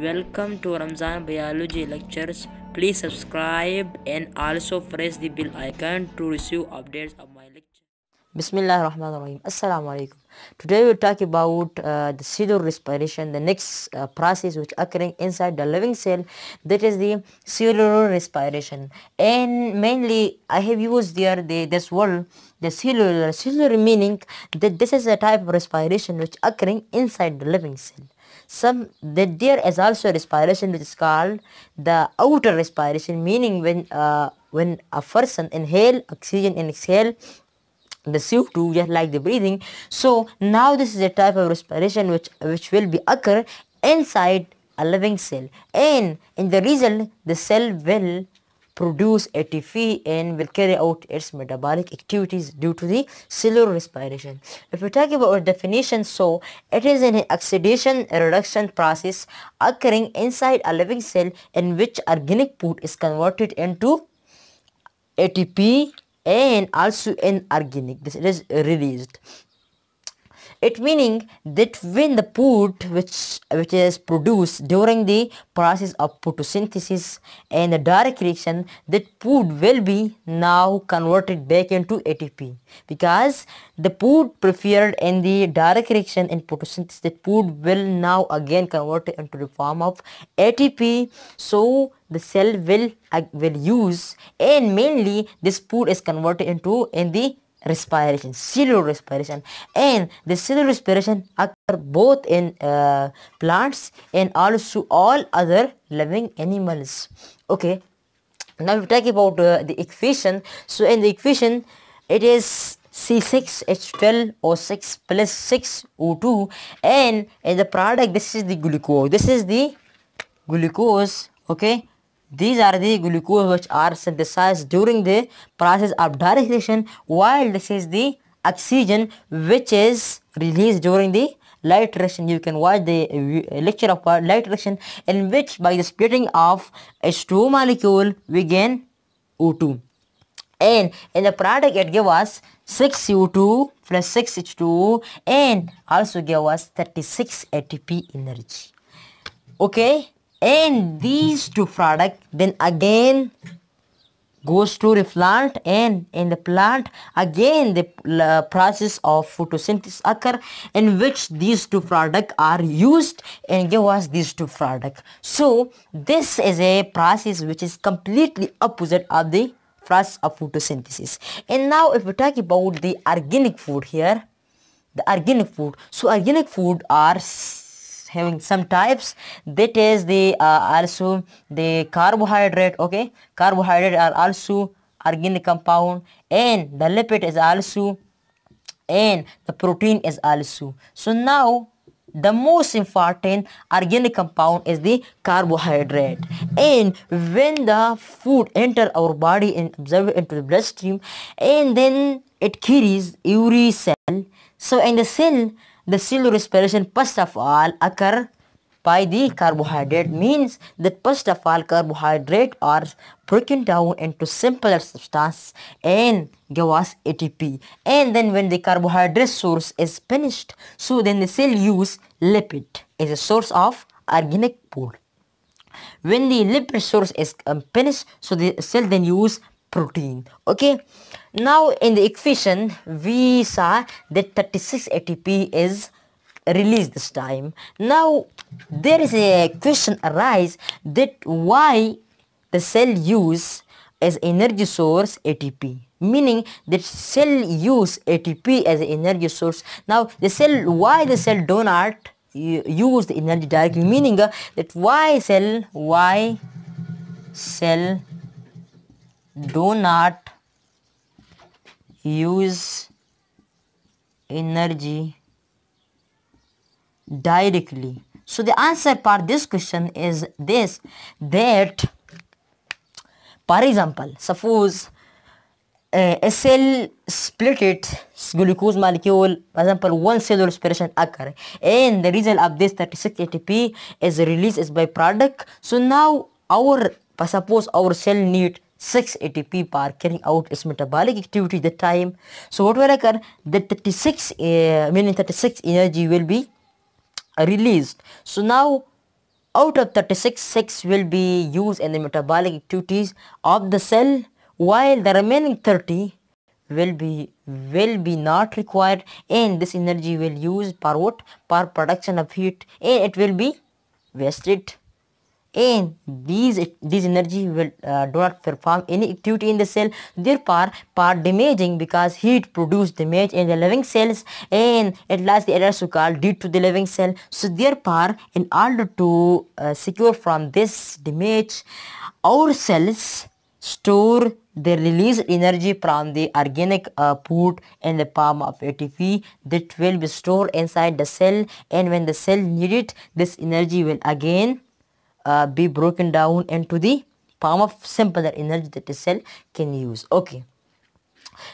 Welcome to Ramzan Biology Lectures. Please subscribe and also press the bell icon to receive updates of my lecture. Bismillah rahman rahim Assalamu alaikum. Today we'll talk about uh, the pseudo respiration, the next uh, process which occurring inside the living cell, that is the cellular respiration. And mainly I have used here the, this word the cellular, cellular meaning that this is a type of respiration which occurring inside the living cell. Some that there is also respiration which is called the outer respiration, meaning when uh, when a person inhale oxygen and exhale the CO2 just like the breathing. So now this is a type of respiration which which will be occur inside a living cell and in the result the cell will produce ATP and will carry out its metabolic activities due to the cellular respiration. If we talk about our definition, so it is an oxidation reduction process occurring inside a living cell in which organic food is converted into ATP and also organic This is released. It meaning that when the food which, which is produced during the process of photosynthesis and the direct reaction that food will be now converted back into ATP because the food preferred in the direct reaction in photosynthesis that food will now again convert into the form of ATP so the cell will uh, will use and mainly this food is converted into in the respiration, cellular respiration. And the cellular respiration occur both in uh, plants and also all other living animals. Okay. Now we talk about uh, the equation. So in the equation, it is C6H12O6 plus 6O2 and in the product this is the glucose. This is the glucose okay these are the glucose which are synthesized during the process of distillation while this is the oxygen which is released during the light reaction you can watch the uh, lecture of uh, light reaction in which by the splitting of H2 molecule we gain O2 and in the product it gave us 6U2 plus 6H2 and also gave us 36 ATP energy okay and these two product then again goes to the plant and in the plant again the uh, process of photosynthesis occur in which these two product are used and give us these two product so this is a process which is completely opposite of the process of photosynthesis and now if we talk about the organic food here the organic food so organic food are having some types that is the uh, also the carbohydrate okay carbohydrate are also organic compound and the lipid is also and the protein is also so now the most important organic compound is the carbohydrate and when the food enter our body and absorb into the bloodstream and then it carries every cell so in the cell the cell respiration first of all occur by the carbohydrate means that first of all carbohydrate are broken down into simpler substance and give us ATP and then when the carbohydrate source is finished so then the cell use lipid as a source of organic food. When the lipid source is um, finished so the cell then use protein okay now in the equation, we saw that 36 ATP is released this time. Now there is a question arise that why the cell use as energy source ATP meaning the cell use ATP as energy source. Now the cell why the cell do not use the energy directly meaning uh, that why cell why cell do not use energy directly. So the answer part this question is this, that for example, suppose uh, a cell split it glucose molecule, for example, one cell respiration occur and the result of this 36 ATP is released as byproduct. So now our, suppose our cell need 6 ATP are carrying out its metabolic activity the time. So what will occur? That 36 uh, meaning 36 energy will be released. So now out of 36 6 will be used in the metabolic activities of the cell while the remaining 30 will be will be not required and this energy will use for what for production of heat and it will be wasted and these these energy will uh, do not perform any activity in the cell therefore part damaging because heat produce damage in the living cells and at last the error so called due to the living cell so therefore in order to uh, secure from this damage our cells store the released energy from the organic food uh, in the palm of ATP that will be stored inside the cell and when the cell need it this energy will again uh, be broken down into the palm of simple that energy that the cell can use okay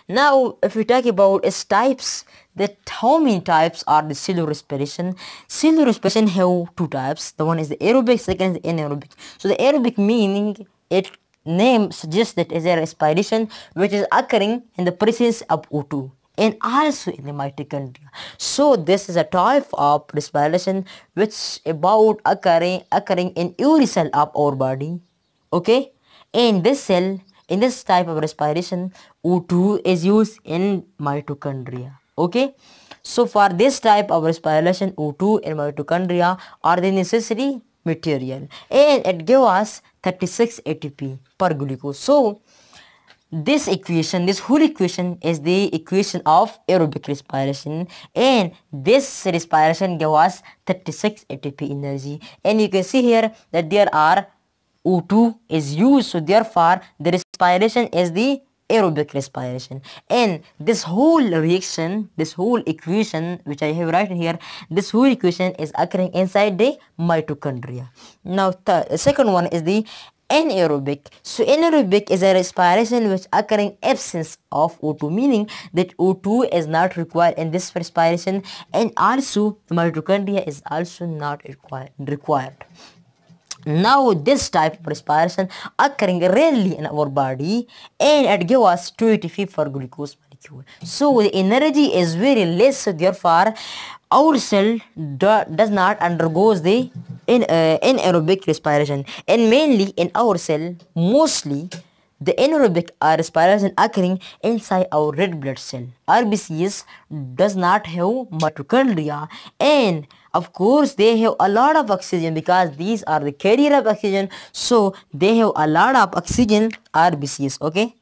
now if we talk about its types that how many types are the cellular respiration cellular respiration have two types the one is the aerobic second is the anaerobic so the aerobic meaning it name suggests that is a respiration which is occurring in the presence of O2 and also in the mitochondria. So this is a type of respiration which about occurring occurring in every cell of our body. Okay, in this cell, in this type of respiration, O2 is used in mitochondria. Okay, so for this type of respiration, O2 in mitochondria are the necessary material, and it gives us 36 ATP per glucose. So this equation, this whole equation is the equation of aerobic respiration and this respiration gave us 36 ATP energy and you can see here that there are O2 is used so therefore the respiration is the aerobic respiration and this whole reaction this whole equation which I have written here this whole equation is occurring inside the mitochondria now the second one is the anaerobic. So anaerobic is a respiration which occurring absence of O2 meaning that O2 is not required in this respiration and also mitochondria is also not require, required. Now this type of respiration occurring rarely in our body and it gives us 285 for glucose molecule. So the energy is very less therefore our cell do, does not undergo the in uh, anaerobic respiration and mainly in our cell mostly the anaerobic uh, respiration occurring inside our red blood cell. RBCs does not have mitochondria and of course they have a lot of oxygen because these are the carrier of oxygen so they have a lot of oxygen RBCs okay.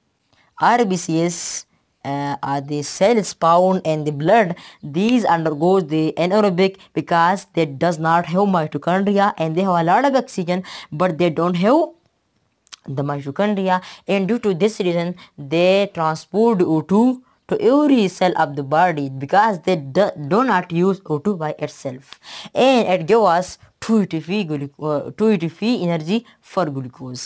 RBCs uh, are the cells found in the blood these undergoes the anaerobic because they does not have mitochondria and they have a lot of oxygen but they don't have the mitochondria and due to this reason they transport O2 to every cell of the body because they do, do not use O2 by itself and it gives us 2 ATP, uh, 2 ATP energy for glucose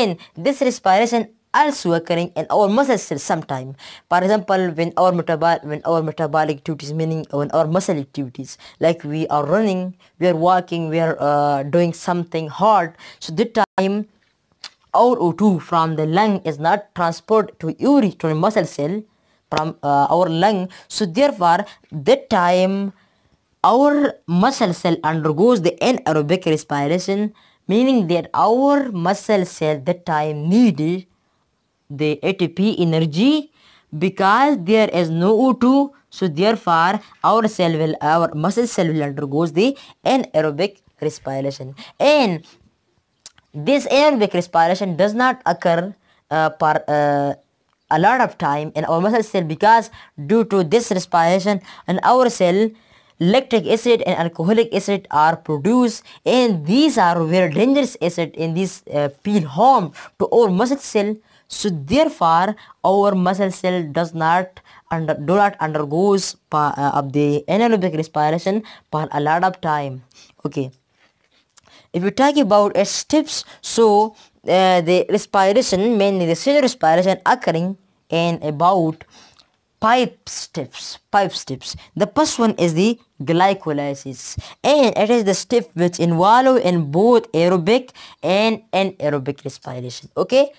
and this respiration also occurring in our muscle cells sometime. For example, when our, metabol when our metabolic activities, meaning when our muscle activities, like we are running, we are walking, we are uh, doing something hard, so the time our O2 from the lung is not transported to every to the muscle cell from uh, our lung. So therefore, that time our muscle cell undergoes the anaerobic respiration meaning that our muscle cell that time needed the ATP energy because there is no O2 so therefore our cell will our muscle cell will undergoes the anaerobic respiration and this aerobic respiration does not occur uh, per, uh, a lot of time in our muscle cell because due to this respiration in our cell lactic acid and alcoholic acid are produced and these are very dangerous acid and these uh, harm to our muscle cell so therefore our muscle cell does not under do not undergoes uh, of the anaerobic respiration for a lot of time okay if you talk about its steps so uh, the respiration mainly the cell respiration occurring in about five steps five steps the first one is the glycolysis and it is the step which involve in both aerobic and anaerobic respiration okay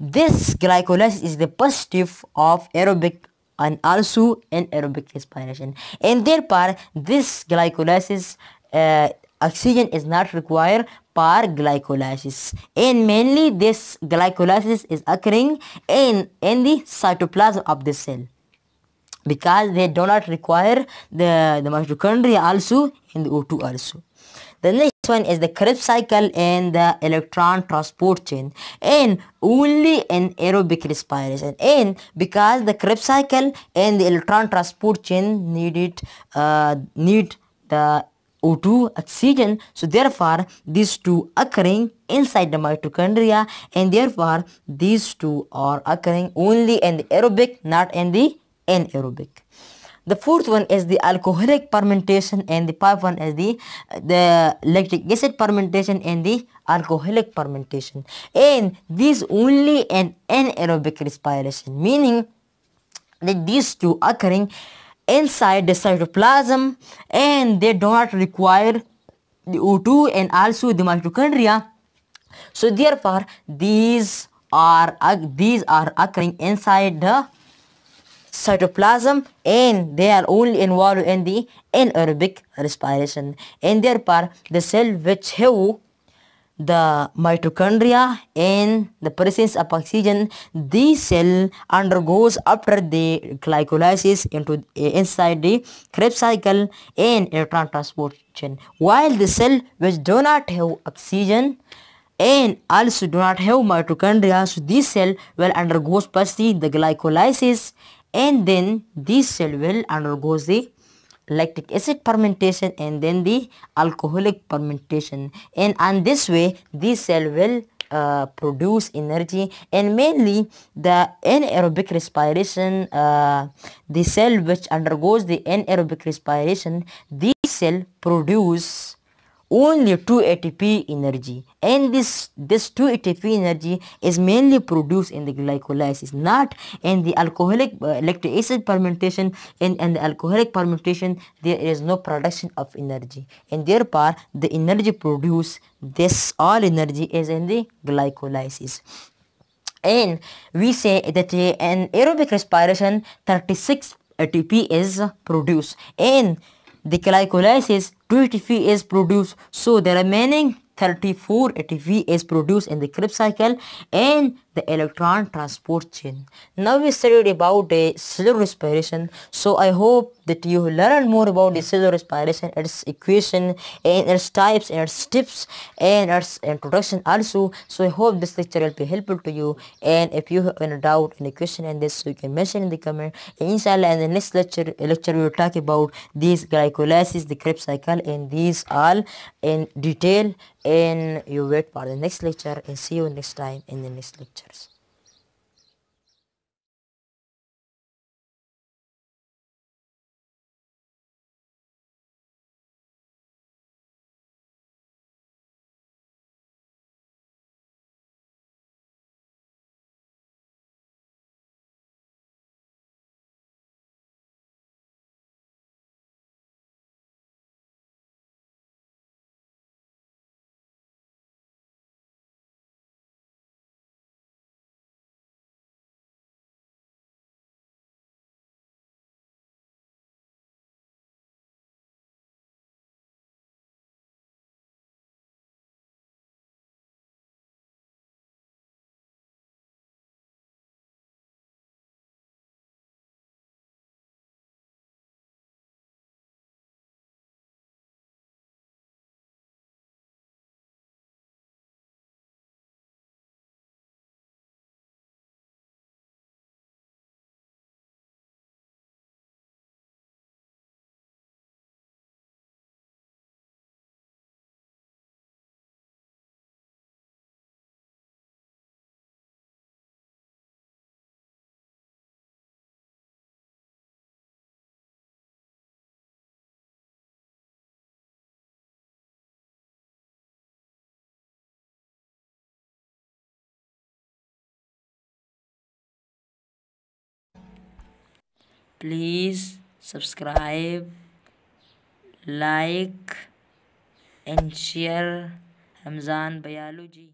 this glycolysis is the positive of aerobic and also anaerobic respiration. In their part, this glycolysis uh, oxygen is not required per glycolysis and mainly this glycolysis is occurring in in the cytoplasm of the cell because they do not require the the mitochondria also and the O2 also the next one is the Krebs cycle in the electron transport chain. and only in aerobic respiration, and because the Krebs cycle and the electron transport chain needed uh, need the O2 oxygen. So therefore these two occurring inside the mitochondria and therefore these two are occurring only in the aerobic not in the anaerobic. The fourth one is the alcoholic fermentation and the fifth one is the, the lactic acid fermentation and the alcoholic fermentation. And this only an anaerobic respiration, meaning that these two occurring inside the cytoplasm and they do not require the O2 and also the mitochondria. So therefore, these are, these are occurring inside the cytoplasm and they are only involved in the anaerobic respiration. In their part, the cell which have the mitochondria and the presence of oxygen this cell undergoes after the glycolysis into inside the krebs cycle and electron transport chain. while the cell which do not have oxygen and also do not have mitochondria so this cell will undergo firstly the glycolysis and then this cell will undergo the lactic acid fermentation and then the alcoholic fermentation and on this way this cell will uh, produce energy and mainly the anaerobic respiration uh, the cell which undergoes the anaerobic respiration this cell produce only 2 ATP energy and this this 2 ATP energy is mainly produced in the glycolysis not in the alcoholic uh, lactic acid fermentation and in, the alcoholic fermentation there is no production of energy and therefore the energy produced this all energy is in the glycolysis and we say that in aerobic respiration 36 ATP is produced and the glycolysis 2 ATP is produced. So the remaining 34 ATP is produced in the Krebs cycle and the electron transport chain. Now we studied about the cellular respiration. So I hope that you learn more about the cellular respiration, its equation and its types and its tips and its introduction also. So I hope this lecture will be helpful to you and if you have any doubt any question in this so you can mention in the comment. And inshallah in the next lecture, lecture we will talk about these glycolysis, the Krebs cycle and these all in detail and you wait for the next lecture and see you next time in the next lecture. Adiós. Please subscribe like and share Ramzan Bayalu ji